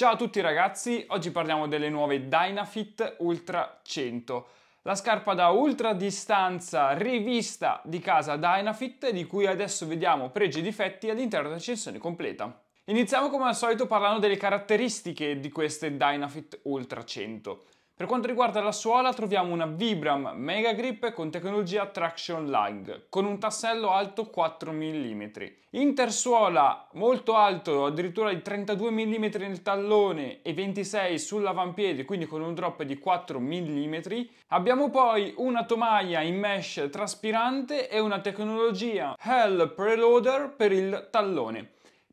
Ciao a tutti ragazzi, oggi parliamo delle nuove Dynafit Ultra 100, la scarpa da ultra distanza rivista di casa Dynafit di cui adesso vediamo pregi e difetti all'interno della recensione completa. Iniziamo come al solito parlando delle caratteristiche di queste Dynafit Ultra 100. Per quanto riguarda la suola troviamo una Vibram Mega Grip con tecnologia traction lag con un tassello alto 4 mm. Intersuola molto alto, addirittura di 32 mm nel tallone e 26 sull'avampiede, quindi con un drop di 4 mm. Abbiamo poi una tomaia in mesh traspirante e una tecnologia Hell Preloader per il tallone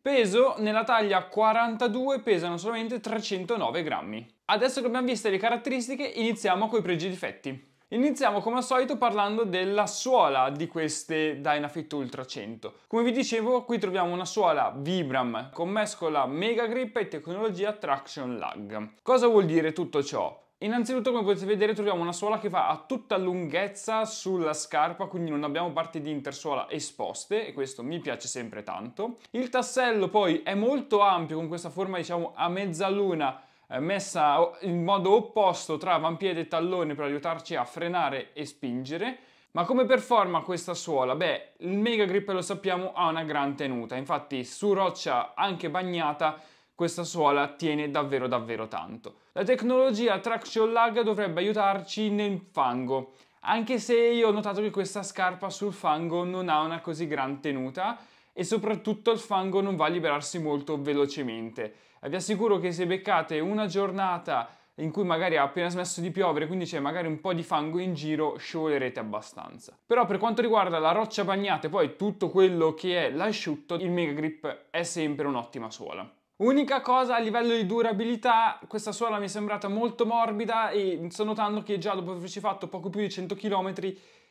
peso nella taglia 42 pesano solamente 309 grammi. Adesso che abbiamo visto le caratteristiche iniziamo con i pregi e difetti. Iniziamo come al solito parlando della suola di queste Dynafit Ultra 100. Come vi dicevo qui troviamo una suola Vibram con mescola Mega Grip e tecnologia Traction Lag. Cosa vuol dire tutto ciò? Innanzitutto come potete vedere troviamo una suola che va a tutta lunghezza sulla scarpa quindi non abbiamo parti di intersuola esposte e questo mi piace sempre tanto. Il tassello poi è molto ampio con questa forma diciamo a mezzaluna eh, messa in modo opposto tra avampiede e tallone per aiutarci a frenare e spingere. Ma come performa questa suola? Beh, il Mega Grip lo sappiamo ha una gran tenuta, infatti su roccia anche bagnata questa suola tiene davvero davvero tanto. La tecnologia Traction Lag dovrebbe aiutarci nel fango, anche se io ho notato che questa scarpa sul fango non ha una così gran tenuta e soprattutto il fango non va a liberarsi molto velocemente. Eh, vi assicuro che se beccate una giornata in cui magari ha appena smesso di piovere, quindi c'è magari un po' di fango in giro, scivolerete abbastanza. Però per quanto riguarda la roccia bagnata e poi tutto quello che è l'asciutto, il Mega Grip è sempre un'ottima suola. Unica cosa a livello di durabilità, questa suola mi è sembrata molto morbida e sto notando che già dopo averci fatto poco più di 100 km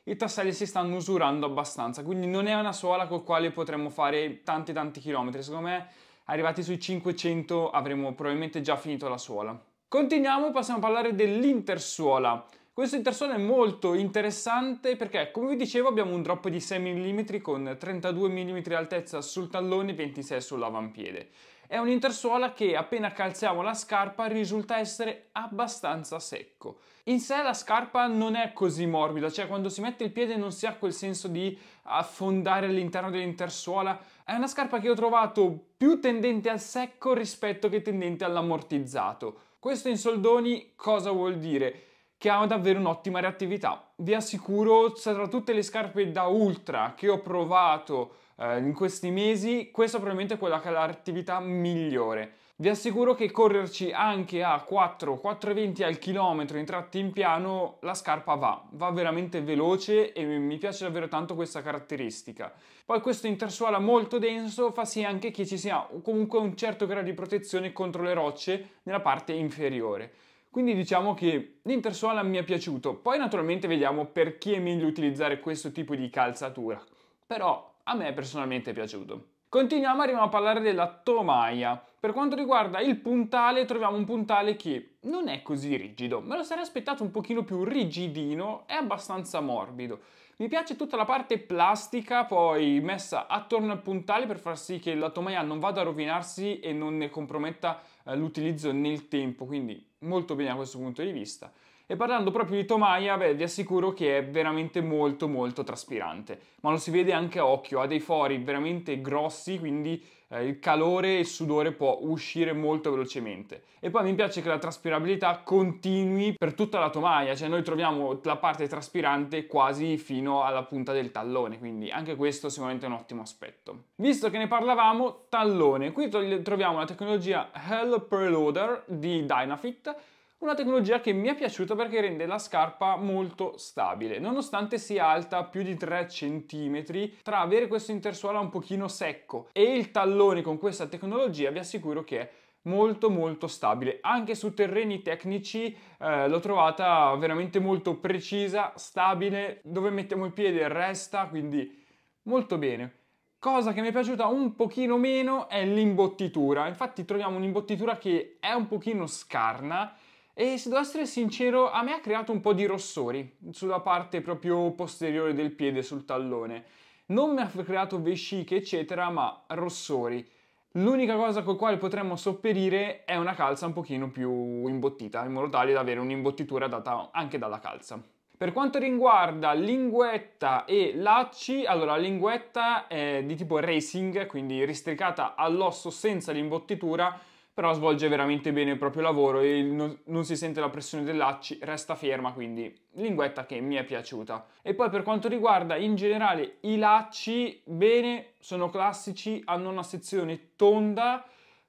i tasselli si stanno usurando abbastanza, quindi non è una suola col quale potremmo fare tanti tanti chilometri, secondo me arrivati sui 500 avremo probabilmente già finito la suola. Continuiamo, passiamo a parlare dell'intersuola. Questo intersuola è molto interessante perché, come vi dicevo, abbiamo un drop di 6 mm con 32 mm altezza sul tallone e 26 sull'avampiede. È un intersuola che appena calziamo la scarpa risulta essere abbastanza secco. In sé la scarpa non è così morbida, cioè quando si mette il piede non si ha quel senso di affondare all'interno dell'intersuola. È una scarpa che ho trovato più tendente al secco rispetto che tendente all'ammortizzato. Questo in soldoni cosa vuol dire? che ha davvero un'ottima reattività. Vi assicuro, tra tutte le scarpe da ultra che ho provato eh, in questi mesi, questa probabilmente è quella che ha la reattività migliore. Vi assicuro che correrci anche a 4-4,20 al chilometro in tratti in piano, la scarpa va, va veramente veloce e mi piace davvero tanto questa caratteristica. Poi questo intersuola molto denso fa sì anche che ci sia comunque un certo grado di protezione contro le rocce nella parte inferiore. Quindi diciamo che l'intersuola mi è piaciuto, poi naturalmente vediamo per chi è meglio utilizzare questo tipo di calzatura, però a me personalmente è piaciuto. Continuiamo, arriviamo a parlare della tomaia. Per quanto riguarda il puntale, troviamo un puntale che non è così rigido. Me lo sarei aspettato un pochino più rigidino, è abbastanza morbido. Mi piace tutta la parte plastica poi messa attorno al puntale per far sì che la tomaia non vada a rovinarsi e non ne comprometta eh, l'utilizzo nel tempo, quindi molto bene a questo punto di vista e parlando proprio di Tomaia, beh, vi assicuro che è veramente molto molto traspirante, ma lo si vede anche a occhio, ha dei fori veramente grossi, quindi eh, il calore e il sudore può uscire molto velocemente. E poi mi piace che la traspirabilità continui per tutta la tomaia, cioè noi troviamo la parte traspirante quasi fino alla punta del tallone, quindi anche questo sicuramente è un ottimo aspetto. Visto che ne parlavamo, tallone, qui troviamo la tecnologia Hell Preloader di Dynafit, una tecnologia che mi è piaciuta perché rende la scarpa molto stabile, nonostante sia alta più di 3 cm, tra avere questo intersuola un pochino secco e il tallone con questa tecnologia vi assicuro che è molto molto stabile anche su terreni tecnici eh, l'ho trovata veramente molto precisa stabile dove mettiamo il piede resta quindi molto bene cosa che mi è piaciuta un pochino meno è l'imbottitura infatti troviamo un'imbottitura che è un pochino scarna e se devo essere sincero a me ha creato un po' di rossori sulla parte proprio posteriore del piede sul tallone. Non mi ha creato vesciche eccetera ma rossori. L'unica cosa col quale potremmo sopperire è una calza un pochino più imbottita in modo tale da avere un'imbottitura data anche dalla calza. Per quanto riguarda linguetta e lacci, allora la linguetta è di tipo racing, quindi ristricata all'osso senza l'imbottitura, però svolge veramente bene il proprio lavoro e non, non, si sente la pressione dell'acci, resta ferma, quindi linguetta che mi è piaciuta. E poi per quanto riguarda in generale i lacci, bene, sono classici, hanno una sezione tonda,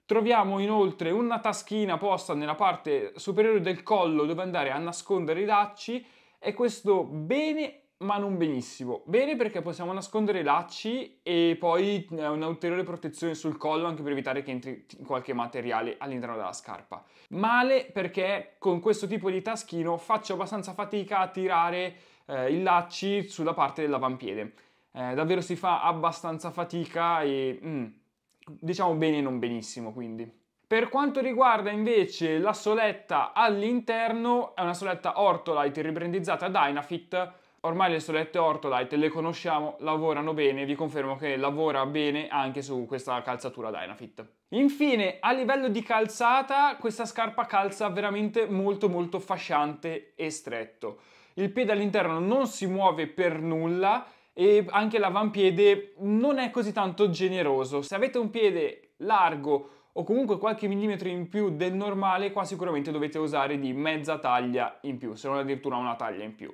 Troviamo inoltre una taschina posta nella parte superiore del collo dove andare a nascondere i lacci e questo bene ma non benissimo. Bene perché possiamo nascondere i lacci e poi eh, un'ulteriore protezione sul collo anche per evitare che entri qualche materiale all'interno della scarpa. Male perché con questo tipo di taschino faccio abbastanza fatica a tirare eh, i lacci sulla parte dell'avampiede. Eh, davvero si fa abbastanza fatica e mm, diciamo bene non benissimo quindi. Per quanto riguarda invece la soletta all'interno, è una soletta Ortolite ribrandizzata Dynafit Ormai le solette Ortolite le conosciamo, lavorano bene, vi confermo che lavora bene anche su questa calzatura Dynafit. Infine, a livello di calzata, questa scarpa calza veramente molto molto fasciante e stretto. Il piede all'interno non si muove per nulla e anche l'avampiede non è così tanto generoso. Se avete un piede largo o comunque qualche millimetro in più del normale, qua sicuramente dovete usare di mezza taglia in più, se non addirittura una taglia in più.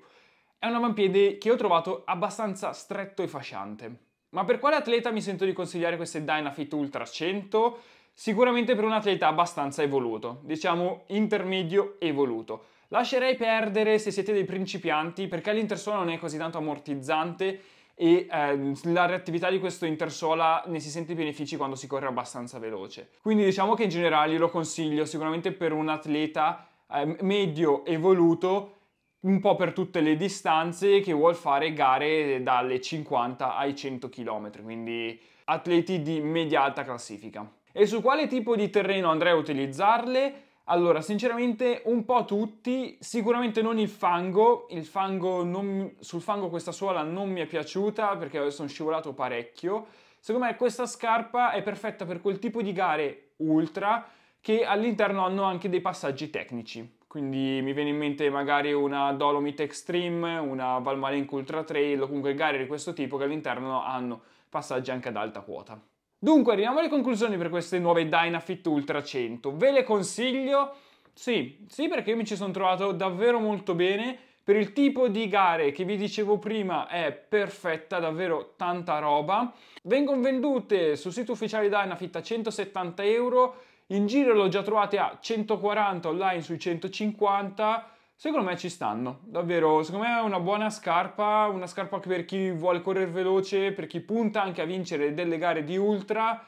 È un avampiede che ho trovato abbastanza stretto e fasciante. Ma per quale atleta mi sento di consigliare queste Dynafit Ultra 100? Sicuramente per un atleta abbastanza evoluto, diciamo intermedio evoluto. Lascerei perdere se siete dei principianti perché l'intersuola non è così tanto ammortizzante e eh, la reattività di questo intersuola ne si sente i benefici quando si corre abbastanza veloce. Quindi diciamo che in generale lo consiglio sicuramente per un atleta eh, medio evoluto un po' per tutte le distanze che vuol fare gare dalle 50 ai 100 km, quindi atleti di media alta classifica. E su quale tipo di terreno andrei a utilizzarle? Allora, sinceramente un po' tutti, sicuramente non il fango, il fango non, sul fango questa suola non mi è piaciuta perché sono scivolato parecchio. Secondo me questa scarpa è perfetta per quel tipo di gare ultra che all'interno hanno anche dei passaggi tecnici. Quindi mi viene in mente magari una Dolomite Extreme, una Valmalenco Ultra Trail o comunque gare di questo tipo che all'interno hanno passaggi anche ad alta quota. Dunque arriviamo alle conclusioni per queste nuove Dynafit Ultra 100. Ve le consiglio? Sì, sì perché io mi ci sono trovato davvero molto bene. Per il tipo di gare che vi dicevo prima è perfetta, davvero tanta roba. Vengono vendute sul sito ufficiale Dynafit a 170 euro in giro l'ho già trovate a 140 online sui 150. Secondo me ci stanno, davvero, secondo me è una buona scarpa, una scarpa per chi vuole correre veloce, per chi punta anche a vincere delle gare di ultra.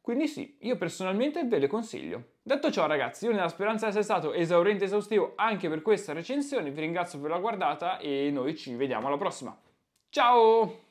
Quindi sì, io personalmente ve le consiglio. Detto ciò ragazzi, io nella speranza di essere stato esauriente e esaustivo anche per questa recensione, vi ringrazio per la guardata e noi ci vediamo alla prossima. Ciao!